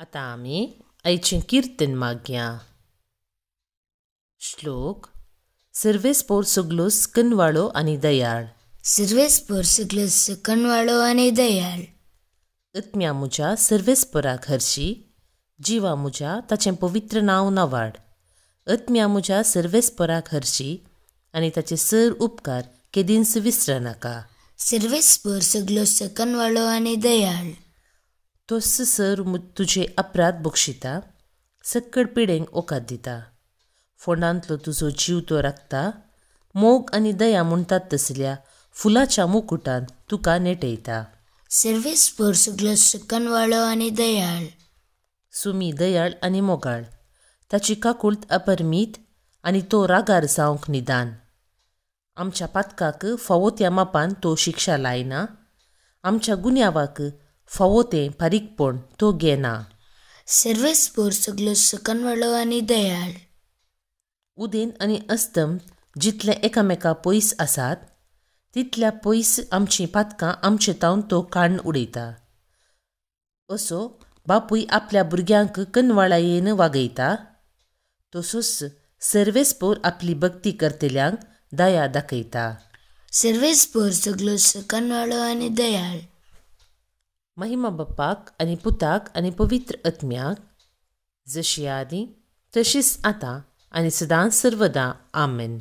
आतां आमी आयचें किर्तन मागया श्लोक सर्वेस पोर सुगलोस कनवाळो आनी दयाळ सर्वेस पोर सुगलोस कनवाळो आनी दयाळ आत्म्या म्हज्या सर्वेस पोराक हरशी जिवा म्हज्या ताचें पवित्र नांव नवाड आत्म्या म्हज्या सर्वेस पोराक हरशी आनी ताचे सर उपकार केदींच विसरनाका सर्वेस पोर सुगलोस कनवाळो आनी दयाळ तो सर तुझे अपराध बक्षिता सक्कड पिडेंक ओकात दिता फोंडांतलो तुजो जीव तो राखता मोग आनी दया म्हणटात तसल्या फुलाच्या मुकुटान तुका नेटयता सर्वेस पर सगळो सुकनवाळो आनी दयाळ सुमी दयाळ आनी मोगाळ ताची काकुळत अपरमीत आनी तो रागार जावंक निदान आमच्या पातकाक फावो त्या मापान तो शिक्षा लायना आमच्या गुन्यावाक तो parikpon togena. स्पोर सगळं सकनवाळो आनी दयाळ उदेन आनी अस्तम जितले एकामेका पयस आसात तितल्या पयस आमचीं पातकां आमचे तावन तो काडून उडयता असो बापूय आपल्या भुरग्यांक कनवाळायेन वागयता तसोच सर्वेस्पोर आपली भक्ती करतल्यांक दया दाखयता सर्वेस्पोर सगळो सकनवाळो आनी दयाळ महिमा बाप्पाक आणि पुताक आणि पवित्र आत्म्याक जशी आदी तशीच आता आणि सदांच सर्वदा आमेन